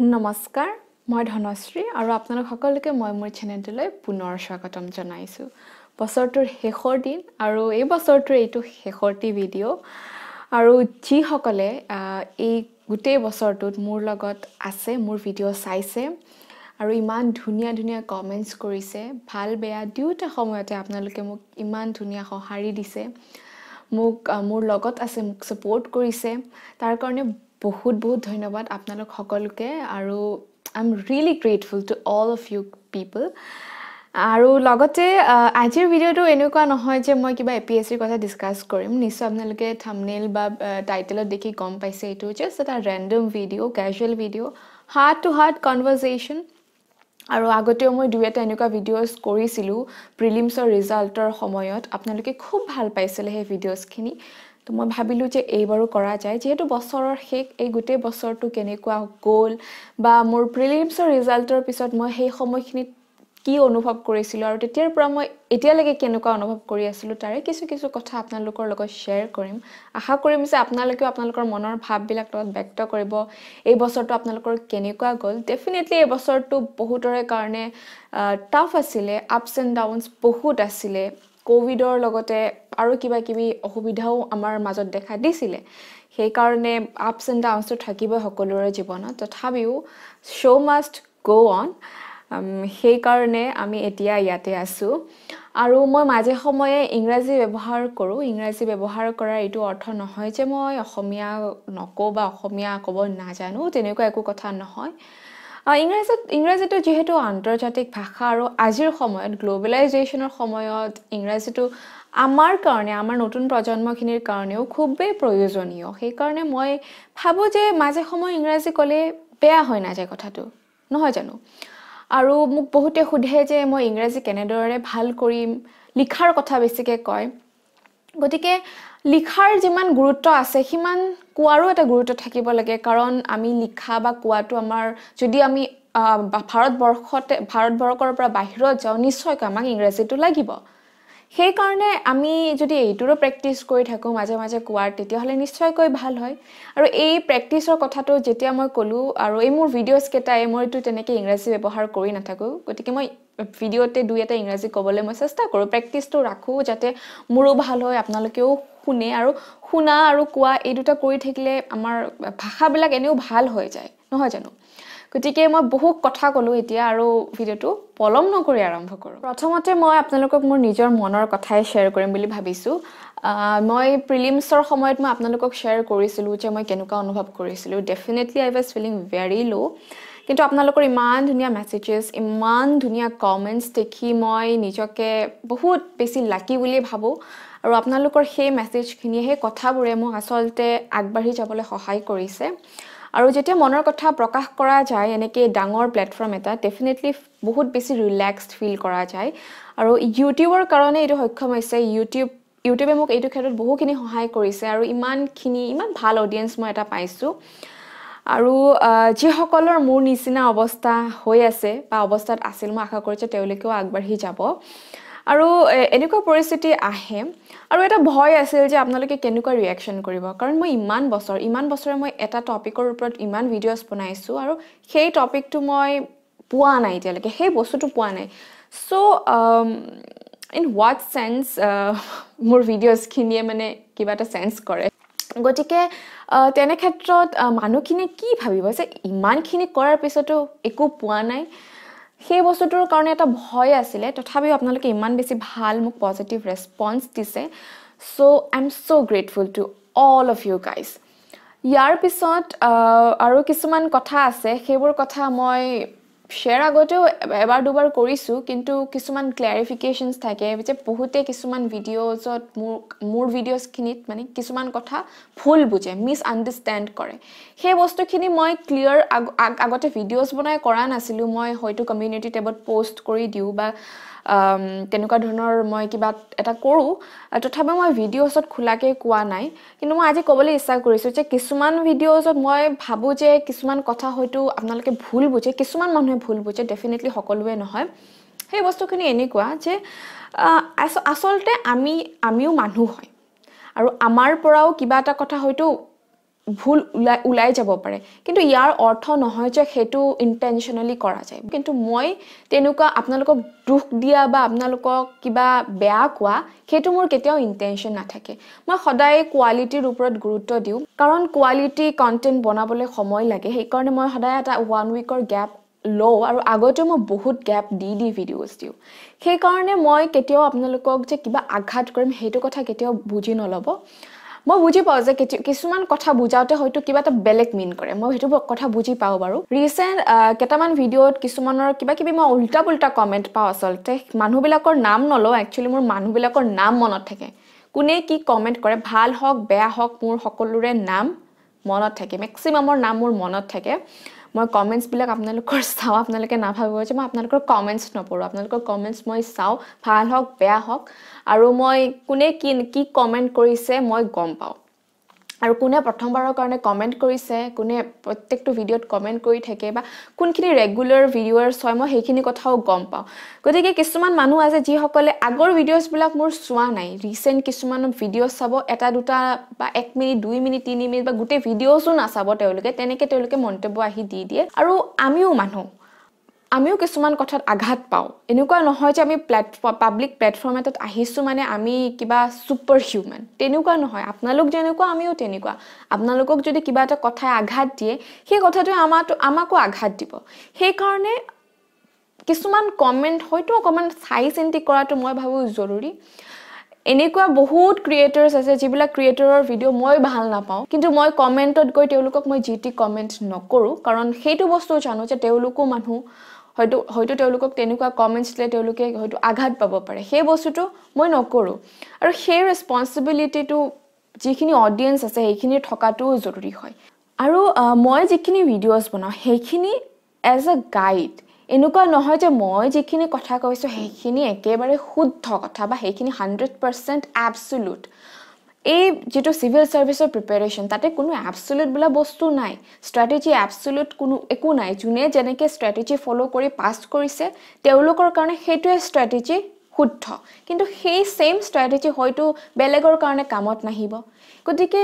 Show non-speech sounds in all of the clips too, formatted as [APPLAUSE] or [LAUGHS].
নমস্কাৰ মই ধনশ্ৰী আৰু আপোনালোক সকলোকে মই মোৰ চেনেলটোলৈ পুনৰ স্বাগতম জনাইছোঁ বছৰটোৰ শেষৰ দিন আৰু এই বছৰটোৰ এইটো শেষৰটি ভিডিঅ' আৰু যিসকলে এই গোটেই বছৰটোত মোৰ লগত আছে মোৰ ভিডিঅ' চাইছে আৰু ইমান ধুনীয়া ধুনীয়া কমেণ্টছ কৰিছে ভাল বেয়া দুয়োটা সময়তে আপোনালোকে মোক ইমান ধুনীয়া সঁহাৰি দিছে মোক মোৰ লগত আছে মোক ছাপৰ্ট কৰিছে তাৰ কাৰণে বহুত বহুত ধন্যবাদ আপোনালোক সকলোকে আৰু I am really grateful to all of you people আৰু লগতে আজিৰ ভিডিঅ'টো এনেকুৱা নহয় যে মই কিবা এ পি এছ চিৰ কথা ডিছকাছ কৰিম নিশ্চয় আপোনালোকে থামনেল বা টাইটেলত দেখি গম পাইছে এইটো জাষ্ট এটা random video' casual video' heart to heart conversation আৰু আগতেও মই দুই এটা এনেকুৱা ভিডিঅ'জ কৰিছিলোঁ প্ৰিলিমছৰ ৰিজাল্টৰ সময়ত আপোনালোকে খুব ভাল পাইছিলে সেই ভিডিঅ'জখিনি তো মই ভাবিলোঁ যে এইবাৰো কৰা যায় যিহেতু বছৰৰ শেষ এই গোটেই বছৰটো কেনেকুৱা গ'ল বা মোৰ প্ৰিলিমছৰ ৰিজাল্টৰ পিছত মই সেই সময়খিনিত কি অনুভৱ কৰিছিলোঁ আৰু তেতিয়াৰ পৰা মই এতিয়ালৈকে কেনেকুৱা অনুভৱ কৰি আছিলোঁ তাৰে কিছু কিছু কথা আপোনালোকৰ লগত শ্বেয়াৰ কৰিম আশা কৰিম যে আপোনালোকেও আপোনালোকৰ মনৰ ভাৱবিলাক লগত ব্যক্ত কৰিব এই বছৰটো আপোনালোকৰ কেনেকুৱা গ'ল ডেফিনেটলি এই বছৰটো বহুতৰে কাৰণে টাফ আছিলে আপছ এণ্ড ডাউনছ বহুত আছিলে ক'ভিডৰ লগতে আৰু কিবা কিবি অসুবিধাও আমাৰ মাজত দেখা দিছিলে সেইকাৰণে আপছ এণ্ড ডাউনছটো থাকিবই সকলোৰে জীৱনত তথাপিও শ্ব' মাষ্ট গ' অন সেইকাৰণে আমি এতিয়া ইয়াতে আছোঁ আৰু মই মাজে সময়ে ইংৰাজী ব্যৱহাৰ কৰোঁ ইংৰাজী ব্যৱহাৰ কৰাৰ এইটো অৰ্থ নহয় যে মই অসমীয়া নকওঁ বা অসমীয়া ক'ব নাজানো তেনেকুৱা একো কথা নহয় ইংৰাজীত ইংৰাজীটো যিহেতু আন্তৰ্জাতিক ভাষা আৰু আজিৰ সময়ত গ্ল'বেলাইজেশ্যনৰ সময়ত ইংৰাজীটো আমাৰ কাৰণে আমাৰ নতুন প্ৰজন্মখিনিৰ কাৰণেও খুবেই প্ৰয়োজনীয় সেইকাৰণে মই ভাবোঁ যে মাজে সময়ে ইংৰাজী ক'লে বেয়া হৈ নাযায় কথাটো নহয় জানো আৰু মোক বহুতে সোধে যে মই ইংৰাজী কেনেদৰে ভাল কৰিম লিখাৰ কথা বেছিকৈ কয় গতিকে লিখাৰ যিমান গুৰুত্ব আছে সিমান কোৱাৰো এটা গুৰুত্ব থাকিব লাগে কাৰণ আমি লিখা বা কোৱাটো আমাৰ যদি আমি ভাৰতবৰ্ষতে ভাৰতবৰ্ষৰ পৰা বাহিৰত যাওঁ নিশ্চয়কৈ আমাক ইংৰাজীটো লাগিব সেইকাৰণে আমি যদি এইটোৰো প্ৰেক্টিচ কৰি থাকোঁ মাজে মাজে কোৱাৰ তেতিয়াহ'লে নিশ্চয়কৈ ভাল হয় আৰু এই প্ৰেক্টিছৰ কথাটো যেতিয়া মই ক'লোঁ আৰু এই মোৰ ভিডিঅ'জকেইটাই মইতো তেনেকৈ ইংৰাজী ব্যৱহাৰ কৰি নাথাকোঁ গতিকে মই ভিডিঅ'তে দুই এটা ইংৰাজী ক'বলৈ মই চেষ্টা কৰোঁ প্ৰেক্টিচটো ৰাখোঁ যাতে মোৰো ভাল হয় আপোনালোকেও শুনে আৰু শুনা আৰু কোৱা এই দুটা কৰি থাকিলে আমাৰ ভাষাবিলাক এনেও ভাল হৈ যায় নহয় জানো গতিকে মই বহুত কথা ক'লোঁ এতিয়া আৰু ভিডিঅ'টো পলম নকৰি আৰম্ভ কৰোঁ প্ৰথমতে মই আপোনালোকক মোৰ নিজৰ মনৰ কথাই শ্বেয়াৰ কৰিম বুলি ভাবিছোঁ মই প্ৰিলিমছৰ সময়ত মই আপোনালোকক শ্বেয়াৰ কৰিছিলোঁ যে মই কেনেকুৱা অনুভৱ কৰিছিলোঁ definitely I was feeling very low' কিন্তু আপোনালোকৰ ইমান ধুনীয়া মেছেজেছ ইমান ধুনীয়া কমেণ্টছ দেখি মই নিজকে বহুত বেছি লাকি বুলিয়ে ভাবোঁ আৰু আপোনালোকৰ সেই মেছেজখিনিয়ে সেই কথাবোৰে মোক আচলতে আগবাঢ়ি যাবলৈ সহায় কৰিছে আৰু যেতিয়া মনৰ কথা প্ৰকাশ কৰা যায় এনেকৈ ডাঙৰ প্লেটফৰ্ম এটা ডেফিনেটলি বহুত বেছি ৰিলেক্সড ফিল কৰা যায় আৰু ইউটিউবৰ কাৰণে এইটো সক্ষম হৈছে ইউটিউব ইউটিউবে মোক এইটো ক্ষেত্ৰত বহুখিনি সহায় কৰিছে আৰু ইমানখিনি ইমান ভাল অডিয়েঞ্চ মই এটা পাইছোঁ আৰু যিসকলৰ মোৰ নিচিনা অৱস্থা হৈ আছে বা অৱস্থাত আছিল মই আশা কৰিছোঁ তেওঁলোকেও আগবাঢ়ি যাব আৰু এনেকুৱা পৰিস্থিতি আহে আৰু এটা ভয় আছিল যে আপোনালোকে কেনেকুৱা ৰিয়েকশ্যন কৰিব কাৰণ মই ইমান বছৰ ইমান বছৰে মই এটা টপিকৰ ওপৰত ইমান ভিডিঅ'ছ বনাইছোঁ আৰু সেই টপিকটো মই পোৱা নাই এতিয়ালৈকে সেই বস্তুটো পোৱা নাই চ' ইন হোৱাট চেন্স মোৰ ভিডিঅ'জখিনিয়ে মানে কিবা এটা চেন্স কৰে গতিকে তেনে ক্ষেত্ৰত মানুহখিনিয়ে কি ভাবিব যে ইমানখিনি কৰাৰ পিছতো একো পোৱা নাই সেই বস্তুটোৰ কাৰণে এটা ভয় আছিলে তথাপিও আপোনালোকে ইমান বেছি ভাল মোক পজিটিভ ৰেচপন্স দিছে so' I am so' grateful to all of you guys ইয়াৰ পিছত আৰু কিছুমান কথা আছে সেইবোৰ কথা মই শ্বেয়াৰ আগতেও এবাৰ দুবাৰ কৰিছোঁ কিন্তু কিছুমান ক্লেৰিফিকেশ্যনছ থাকে যে বহুতে কিছুমান ভিডিঅ'জত মোৰ মোৰ ভিডিঅ'জখিনিত মানে কিছুমান কথা ভুল বুজে মিছ আণ্ডাৰষ্টেণ্ড কৰে সেই বস্তুখিনি মই ক্লিয়াৰ আগ আগতে ভিডিঅ'জ বনাই কৰা নাছিলোঁ মই হয়তো কমিউনিটি টেবত পষ্ট কৰি দিওঁ বা তেনেকুৱা ধৰণৰ মই কিবা এটা কৰোঁ তথাপিও মই ভিডিঅ'ছত খোলাকৈ কোৱা নাই কিন্তু মই আজি ক'বলৈ ইচ্ছা কৰিছোঁ যে কিছুমান ভিডিঅ'ছত মই ভাবোঁ যে কিছুমান কথা হয়তো আপোনালোকে ভুল বুজে কিছুমান মানুহে ভুল বুজে ডেফিনেটলি সকলোৱে নহয় সেই বস্তুখিনি এনেকুৱা যে আচলতে আমি আমিও মানুহ হয় আৰু আমাৰ পৰাও কিবা এটা কথা হয়তো ভুল ওলাই ওলাই যাব পাৰে কিন্তু ইয়াৰ অৰ্থ নহয় যে সেইটো ইণ্টেনশ্যনেলি কৰা যায় কিন্তু মই তেনেকুৱা আপোনালোকক দুখ দিয়া বা আপোনালোকক কিবা বেয়া কোৱা সেইটো মোৰ কেতিয়াও ইণ্টেনশ্যন নাথাকে মই সদায় কোৱালিটিৰ ওপৰত গুৰুত্ব দিওঁ কাৰণ কোৱালিটি কণ্টেণ্ট বনাবলৈ সময় লাগে সেইকাৰণে মই সদায় এটা ওৱান উইকৰ গেপ লওঁ আৰু আগতেও মই বহুত গেপ দি দি ভিডিঅ'জ দিওঁ সেইকাৰণে মই কেতিয়াও আপোনালোকক যে কিবা আঘাত কৰিম সেইটো কথা কেতিয়াও বুজি নল'ব মই বুজি পাওঁ যে কিছুমান কথা বুজাওঁতে হয়তো কিবা এটা বেলেগ মিন কৰে মই সেইটো কথা বুজি পাওঁ বাৰু ৰিচেণ্ট কেইটামান ভিডিঅ'ত কিছুমানৰ কিবা কিবি মই উল্টা পুল্টা কমেণ্ট পাওঁ আচলতে মানুহবিলাকৰ নাম নলওঁ একচুৱেলি মোৰ মানুহবিলাকৰ নাম মনত থাকে কোনে কি কমেণ্ট কৰে ভাল হওক বেয়া হওক মোৰ সকলোৰে নাম মনত থাকে মেক্সিমামৰ নাম মোৰ মনত থাকে মই কমেণ্টছবিলাক আপোনালোকৰ [LAUGHS] চাওঁ আপোনালোকে নাভাবিব যে মই আপোনালোকৰ কমেণ্টছ নপঢ়োঁ আপোনালোকৰ কমেণ্টছ মই চাওঁ ভাল হওক বেয়া হওক আৰু মই কোনে কি কি কমেণ্ট কৰিছে মই গম পাওঁ আৰু কোনে প্ৰথমবাৰৰ কাৰণে কমেণ্ট কৰিছে কোনে প্ৰত্যেকটো ভিডিঅ'ত কমেণ্ট কৰি থাকে বা কোনখিনি ৰেগুলাৰ ভিডিঅ'ৰ হয় মই সেইখিনি কথাও গম পাওঁ গতিকে কিছুমান মানুহ আছে যিসকলে আগৰ ভিডিঅ'ছবিলাক মোৰ চোৱা নাই ৰিচেণ্ট কিছুমান ভিডিঅ' চাব এটা দুটা বা এক মিনিট দুই মিনিট তিনি মিনিট বা গোটেই ভিডিঅ'চো নাচাব তেওঁলোকে তেনেকৈ তেওঁলোকে মন্তব্য আহি দি দিয়ে আৰু আমিও মানুহ আমিও কিছুমান কথাত আঘাত পাওঁ এনেকুৱা নহয় যে আমি প্লেটফৰ্ম পাব্লিক প্লেটফৰ্ম এটাত আহিছোঁ মানে আমি কিবা চুপাৰ হিউমেন তেনেকুৱা নহয় আপোনালোক যেনেকুৱা আমিও তেনেকুৱা আপোনালোকক যদি কিবা এটা কথাই আঘাত দিয়ে সেই কথাটোৱে আমাৰ আমাকো আঘাত দিব সেইকাৰণে কিছুমান কমেণ্ট হয়তো অকণমান চাই চিন্তি কৰাটো মই ভাবোঁ জৰুৰী এনেকুৱা বহুত ক্ৰিয়েটৰ্ছ আছে যিবিলাক ক্ৰিয়েটৰৰ ভিডিঅ' মই ভাল নাপাওঁ কিন্তু মই কমেণ্টত গৈ তেওঁলোকক মই যি টি কমেণ্ট নকৰোঁ কাৰণ সেইটো বস্তু জানো যে তেওঁলোকো মানুহ হয়তো হয়তো তেওঁলোকক তেনেকুৱা কমেণ্টছ দিলে তেওঁলোকে হয়তো আঘাত পাব পাৰে সেই বস্তুটো মই নকৰোঁ আৰু সেই ৰেছপনচিবিলিটিটো যিখিনি অডিয়েঞ্চ আছে সেইখিনি থকাটোও জৰুৰী হয় আৰু মই যিখিনি ভিডিঅ'ছ বনাওঁ সেইখিনি এজ এ গাইড এনেকুৱা নহয় যে মই যিখিনি কথা কৈছোঁ সেইখিনি একেবাৰে শুদ্ধ কথা বা সেইখিনি হাণ্ড্ৰেড পাৰ্চেণ্ট এবচুলুট এই যিটো চিভিল ছাৰ্ভিচৰ প্ৰিপেৰেশ্যন তাতে কোনো এপচলুট বোলা বস্তু নাই ষ্ট্ৰেটেজি এপচলুট কোনো একো নাই যোনে যেনেকৈ ষ্ট্ৰেটেজি ফ'ল' কৰি পাছ কৰিছে তেওঁলোকৰ কাৰণে সেইটোৱে ষ্ট্ৰেটেজি শুদ্ধ কিন্তু সেই ছেইম ষ্ট্ৰেটেজি হয়তো বেলেগৰ কাৰণে কামত নাহিব গতিকে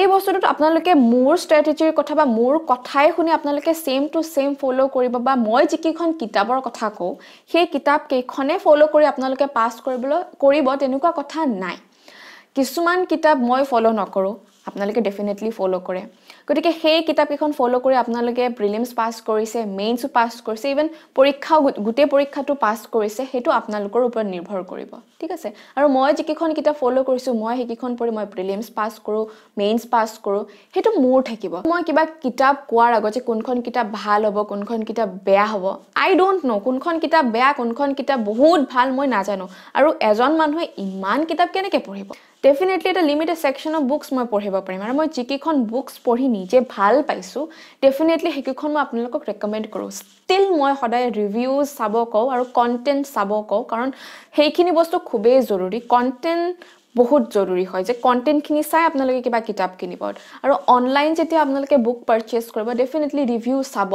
এই বস্তুটোত আপোনালোকে মোৰ ষ্ট্ৰেটেজিৰ কথা বা মোৰ কথাই শুনি আপোনালোকে ছেইম টু ছেইম ফ'ল' কৰিব বা মই যিকেইখন কিতাপৰ কথা কওঁ সেই কিতাপকেইখনে ফ'ল' কৰি আপোনালোকে পাছ কৰিবলৈ কৰিব তেনেকুৱা কথা নাই কিছুমান কিতাপ মই ফ'ল' নকৰোঁ আপোনালোকে ডেফিনেটলি ফ'ল' কৰে গতিকে সেই কিতাপকেইখন ফ'ল' কৰি আপোনালোকে প্ৰিলিমছ পাছ কৰিছে মেইনছো পাছ কৰিছে ইভেন পৰীক্ষাও গোটেই পৰীক্ষাটো পাছ কৰিছে সেইটো আপোনালোকৰ ওপৰত নিৰ্ভৰ কৰিব ঠিক আছে আৰু মই যিকেইখন কিতাপ ফ'ল' কৰিছোঁ মই সেইকেইখন পঢ়ি মই প্ৰিলিমছ পাছ কৰোঁ মেইনছ পাছ কৰোঁ সেইটো মোৰ থাকিব মই কিবা কিতাপ কোৱাৰ আগত যে কোনখন কিতাপ ভাল হ'ব কোনখন কিতাপ বেয়া হ'ব আই ডণ্ট ন' কোনখন কিতাপ বেয়া কোনখন কিতাপ বহুত ভাল মই নাজানো আৰু এজন মানুহে ইমান কিতাপ কেনেকৈ পঢ়িব ডেফিনেটলি এটা লিমিটেড ছেকশ্যন অফ বুকছ মই পঢ়িব আহিব পাৰিম আৰু মই যিকেইখন বুকছ পঢ়ি নিজে ভাল পাইছোঁ ডেফিনেটলি সেইকেইখন মই আপোনালোকক ৰেকমেণ্ড কৰোঁ ষ্টিল মই সদায় ৰিভিউজ চাব কওঁ আৰু কণ্টেণ্ট চাব কওঁ কাৰণ সেইখিনি বস্তু খুবেই জৰুৰী কণ্টেণ্ট বহুত জৰুৰী হয় যে কণ্টেণ্টখিনি চাই আপোনালোকে কিবা কিতাপ কিনিব আৰু অনলাইন যেতিয়া আপোনালোকে বুক পাৰ্চেজ কৰিব ডেফিনেটলি ৰিভিউ চাব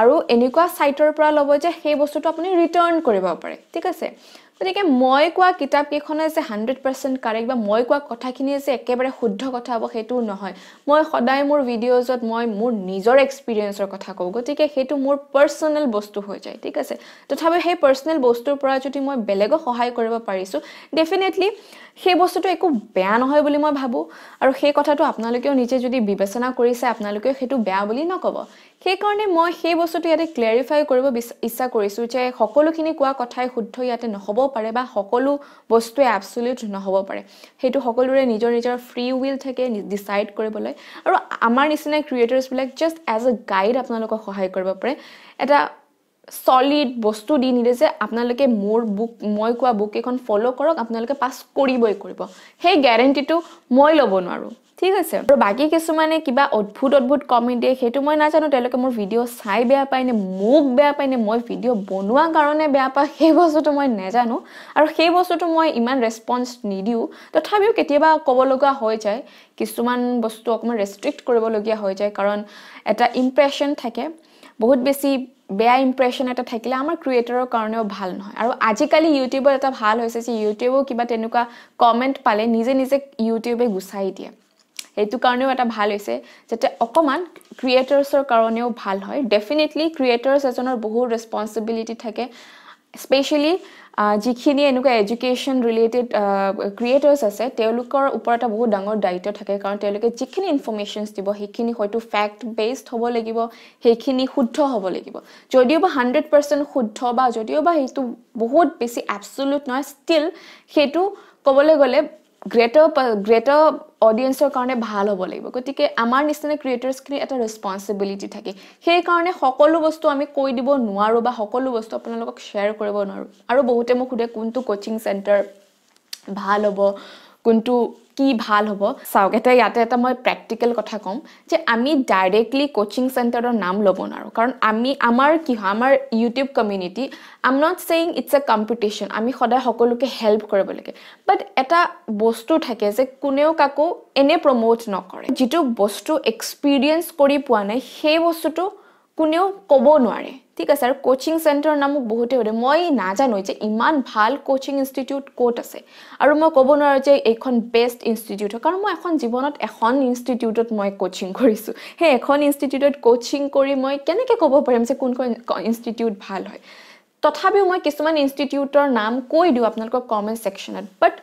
আৰু এনেকুৱা ছাইটৰ পৰা ল'ব যে সেই বস্তুটো আপুনি ৰিটাৰ্ণ কৰিব পাৰে ঠিক আছে গতিকে মই কোৱা কিতাপকেইখনে যে হাণ্ড্ৰেড পাৰ্চেণ্ট কাৰেক্ট বা মই কোৱা কথাখিনিয়ে যে একেবাৰে শুদ্ধ কথা হ'ব সেইটোও নহয় মই সদায় মোৰ ভিডিঅ'জত মই মোৰ নিজৰ এক্সপিৰিয়েঞ্চৰ কথা কওঁ গতিকে সেইটো মোৰ পাৰ্চনেল বস্তু হৈ যায় ঠিক আছে তথাপিও সেই পাৰ্চনেল বস্তুৰ পৰা যদি মই বেলেগক সহায় কৰিব পাৰিছোঁ ডেফিনেটলি সেই বস্তুটো একো বেয়া নহয় বুলি মই ভাবোঁ আৰু সেই কথাটো আপোনালোকেও নিজে যদি বিবেচনা কৰিছে আপোনালোকেও সেইটো বেয়া বুলি নক'ব সেইকাৰণে মই সেই বস্তুটো ইয়াতে ক্লেৰিফাই কৰিব বিচ ইচ্ছা কৰিছোঁ যে সকলোখিনি কোৱা কথাই শুদ্ধ ইয়াতে নহ'ব পাৰে বা সকলো বস্তুৱে এবচলিউট নহ'ব পাৰে সেইটো সকলোৰে নিজৰ নিজৰ ফ্ৰী উইল থাকে ডিচাইড কৰিবলৈ আৰু আমাৰ নিচিনাই ক্ৰিয়েটৰ্ছবিলাক জাষ্ট এজ এ গাইড আপোনালোকক সহায় কৰিব পাৰে এটা চলিড বস্তু দি নিদিয়ে যে আপোনালোকে মোৰ বুক মই কোৱা বুককেইখন ফ'ল' কৰক আপোনালোকে পাছ কৰিবই কৰিব সেই গেৰেণ্টিটো মই ল'ব নোৱাৰোঁ ঠিক আছে আৰু বাকী কিছুমানে কিবা অদ্ভুত অদ্ভুত কমেণ্ট দিয়ে সেইটো মই নাজানো তেওঁলোকে মোৰ ভিডিঅ' চাই বেয়া পায় নে মোক বেয়া পায় নে মই ভিডিঅ' বনোৱা কাৰণে বেয়া পায় সেই বস্তুটো মই নাজানো আৰু সেই বস্তুটো মই ইমান ৰেছপঞ্চ নিদিওঁ তথাপিও কেতিয়াবা ক'ব লগা হৈ যায় কিছুমান বস্তু অকণমান ৰেষ্ট্ৰিক্ট কৰিবলগীয়া হৈ যায় কাৰণ এটা ইমপ্ৰেশ্যন থাকে বহুত বেছি বেয়া ইম্প্ৰেশ্যন এটা থাকিলে আমাৰ ক্ৰিয়েটৰৰ কাৰণেও ভাল নহয় আৰু আজিকালি ইউটিউবত এটা ভাল হৈছে যে ইউটিউবেও কিবা তেনেকুৱা কমেণ্ট পালে নিজে নিজে ইউটিউবে গুচাই দিয়ে সেইটো কাৰণেও এটা ভাল হৈছে যাতে অকণমান ক্ৰিয়েটৰ্ছৰ কাৰণেও ভাল হয় ডেফিনেটলি ক্ৰিয়েটৰ্ছ এজনৰ বহুত ৰেচপনচিবিলিটি থাকে স্পেচিয়েলি যিখিনি এনেকুৱা এডুকেশ্যন ৰিলেটেড ক্ৰিয়েটৰ্ছ আছে তেওঁলোকৰ ওপৰত এটা বহুত ডাঙৰ দায়িত্ব থাকে কাৰণ তেওঁলোকে যিখিনি ইনফৰ্মেশ্যনছ দিব সেইখিনি হয়তো ফেক্ট বেছড হ'ব লাগিব সেইখিনি শুদ্ধ হ'ব লাগিব যদিও বা হাণ্ড্ৰেড পাৰ্চেণ্ট শুদ্ধ বা যদিও বা সেইটো বহুত বেছি এপচলুট নহয় ষ্টিল সেইটো ক'বলৈ গ'লে গ্ৰেটাৰ গ্ৰেটাৰ অডিয়েঞ্চৰ কাৰণে ভাল হ'ব লাগিব গতিকে আমাৰ নিচিনা ক্ৰিয়েটাৰ্ছখিনি এটা ৰেচপনচিবিলিটি থাকে সেইকাৰণে সকলো বস্তু আমি কৈ দিব নোৱাৰোঁ বা সকলো বস্তু আপোনালোকক শ্বেয়াৰ কৰিব নোৱাৰোঁ আৰু বহুতে মোক সোধে কোনটো কোচিং চেণ্টাৰ ভাল হ'ব কোনটো কি ভাল হ'ব চাওক এতিয়া ইয়াতে এটা মই প্ৰেক্টিকেল কথা ক'ম যে আমি ডাইৰেক্টলি কোচিং চেণ্টাৰৰ নাম ল'ব নোৱাৰোঁ কাৰণ আমি আমাৰ কি হয় আমাৰ YouTube community I am not saying it's a competition আমি সদায় সকলোকে হেল্প কৰিব লাগে বাট এটা বস্তু থাকে যে কোনেও কাকো এনে প্ৰম'ট নকৰে যিটো বস্তু এক্সপিৰিয়েঞ্চ কৰি পোৱা নাই সেই বস্তুটো কোনেও ক'ব নোৱাৰে ঠিক আছে আৰু কোচিং চেণ্টাৰৰ নামো বহুতেই সুধে মই নাজানো যে ইমান ভাল কোচিং ইনষ্টিটিউট ক'ত আছে আৰু মই ক'ব নোৱাৰোঁ যে এইখন বেষ্ট ইনষ্টিটিউট হয় কাৰণ মই এখন জীৱনত এখন ইনষ্টিটিউটত মই কোচিং কৰিছোঁ সেই এখন ইনষ্টিটিউটত কোচিং কৰি মই কেনেকৈ ক'ব পাৰিম যে কোনখন ইনষ্টিটিউট ভাল হয় তথাপিও মই কিছুমান ইনষ্টিটিউটৰ নাম কৈ দিওঁ আপোনালোকৰ কমেণ্ট ছেকশ্যনত বাট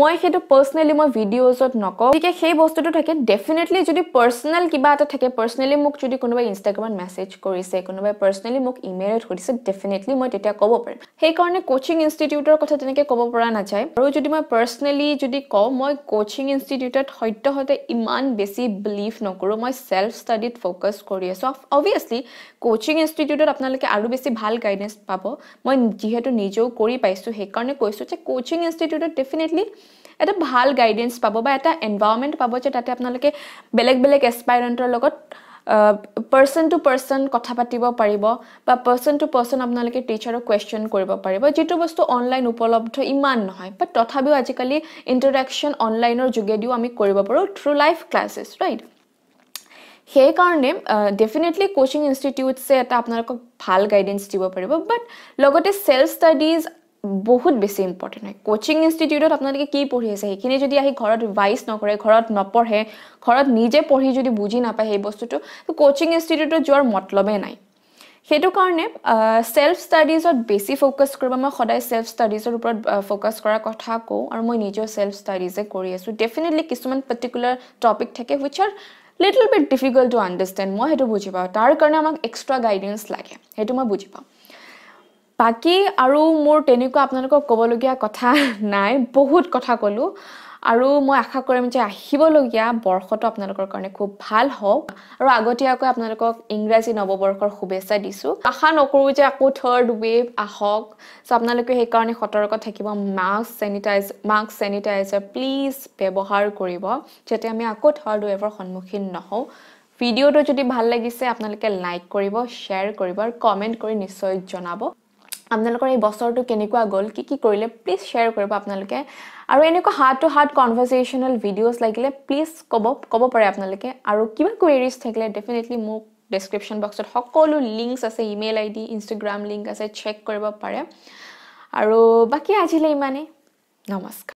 মই সেইটো পাৰ্চনেলি মই ভিডিঅ'জত নকওঁ গতিকে সেই বস্তুটো থাকে ডেফিনেটলি যদি পাৰ্চনেল কিবা এটা থাকে পাৰ্চনেলি মোক যদি কোনোবাই ইনষ্টাগ্ৰামত মেছেজ কৰিছে কোনোবাই পাৰ্চনেলি মোক ইমেইলত সুধিছে ডেফিনেটলি মই তেতিয়া ক'ব পাৰিম সেইকাৰণে কোচিং ইনষ্টিটিউটৰ কথা তেনেকৈ ক'ব পৰা নাযায় আৰু যদি মই পাৰ্চনেলি যদি কওঁ মই কোচিং ইনষ্টিটিউটত সদ্যহতে ইমান বেছি বিলিভ নকৰোঁ মই চেল্ফ ষ্টাডিত ফ'কাছ কৰি আছোঁ অভিয়াছলি কোচিং ইনষ্টিটিউটত আপোনালোকে আৰু বেছি ভাল গাইডেঞ্চ পাব মই যিহেতু নিজেও কৰি পাইছোঁ সেইকাৰণে কৈছোঁ যে কোচিং ইনষ্টিটিউটত ডেফিনেটলি এটা ভাল গাইডেঞ্চ পাব বা এটা এনভাইৰমেণ্ট পাব যে তাতে আপোনালোকে বেলেগ বেলেগ এক্সপাইৰেণ্টৰ লগত পাৰ্চন টু পাৰ্চন কথা পাতিব পাৰিব বা পাৰ্চন টু পাৰ্চন আপোনালোকে টিচাৰক কুৱেশ্যন কৰিব পাৰিব যিটো বস্তু অনলাইন উপলব্ধ ইমান নহয় বাট তথাপিও আজিকালি ইণ্টাৰেকশ্যন অনলাইনৰ যোগেদিও আমি কৰিব পাৰোঁ থ্ৰু লাইভ ক্লাছেছ ৰাইট সেইকাৰণে ডেফিনেটলি কোচিং ইনষ্টিটিউটছে এটা আপোনালোকক ভাল গাইডেঞ্চ দিব পাৰিব বাট লগতে চেল্ফ ষ্টাডিজ বহুত বেছি ইম্পৰ্টেণ্ট হয় কোচিং ইনষ্টিটিউটত আপোনালোকে কি পঢ়ি আছে সেইখিনি যদি আহি ঘৰত ৰিভাইজ নকৰে ঘৰত নপঢ়ে ঘৰত নিজে পঢ়ি যদি বুজি নাপায় সেই বস্তুটো কোচিং ইনষ্টিটিউটত যোৱাৰ মতলবেই নাই সেইটো কাৰণে চেল্ফ ষ্টাডিজত বেছি ফ'কাছ কৰিব মই সদায় চেল্ফ ষ্টাডিজৰ ওপৰত ফ'কাছ কৰাৰ কথা কওঁ আৰু মই নিজেও চেল্ফ ষ্টাডিজে কৰি আছোঁ ডেফিনেটলি কিছুমান পাৰ্টিকুলাৰ টপিক থাকে which are little bit difficult to understand মই সেইটো বুজি পাওঁ তাৰ কাৰণে আমাক এক্সট্ৰা গাইডেঞ্চ লাগে সেইটো মই বুজি পাওঁ বাকী আৰু মোৰ তেনেকুৱা আপোনালোকক ক'বলগীয়া কথা [LAUGHS] নাই বহুত কথা ক'লোঁ আৰু মই আশা কৰিম যে আহিবলগীয়া বৰ্ষটো আপোনালোকৰ কাৰণে খুব ভাল হওক আৰু আগতীয়াকৈ আপোনালোকক ইংৰাজী নৱবৰ্ষৰ শুভেচ্ছা দিছোঁ আশা নকৰোঁ যে আকৌ থাৰ্ড ৱেভ আহক চ' আপোনালোকে সেইকাৰণে সতৰ্ক থাকিব mask sanitise mask sanitiser please ব্যৱহাৰ কৰিব যাতে আমি আকৌ থাৰ্ড ৱেভৰ সন্মুখীন নহওঁ ভিডিঅ'টো যদি ভাল লাগিছে আপোনালোকে লাইক কৰিব শ্বেয়াৰ কৰিব আৰু কমেণ্ট কৰি নিশ্চয় জনাব আপোনালোকৰ এই বছৰটো কেনেকুৱা গ'ল কি কি কৰিলে প্লিজ শ্বেয়াৰ কৰিব আপোনালোকে আৰু এনেকুৱা heart to heart conversational videos লাগিলে প্লিজ ক'ব ক'ব পাৰে আপোনালোকে আৰু কিবা কুৱেৰিজ থাকিলে ডেফিনেটলি মোক ডেছক্ৰিপশ্যন বক্সত সকলো লিংকছ আছে email I D Instagram link আছে চেক কৰিব পাৰে আৰু বাকী আজিলৈ ইমানেই নমস্কাৰ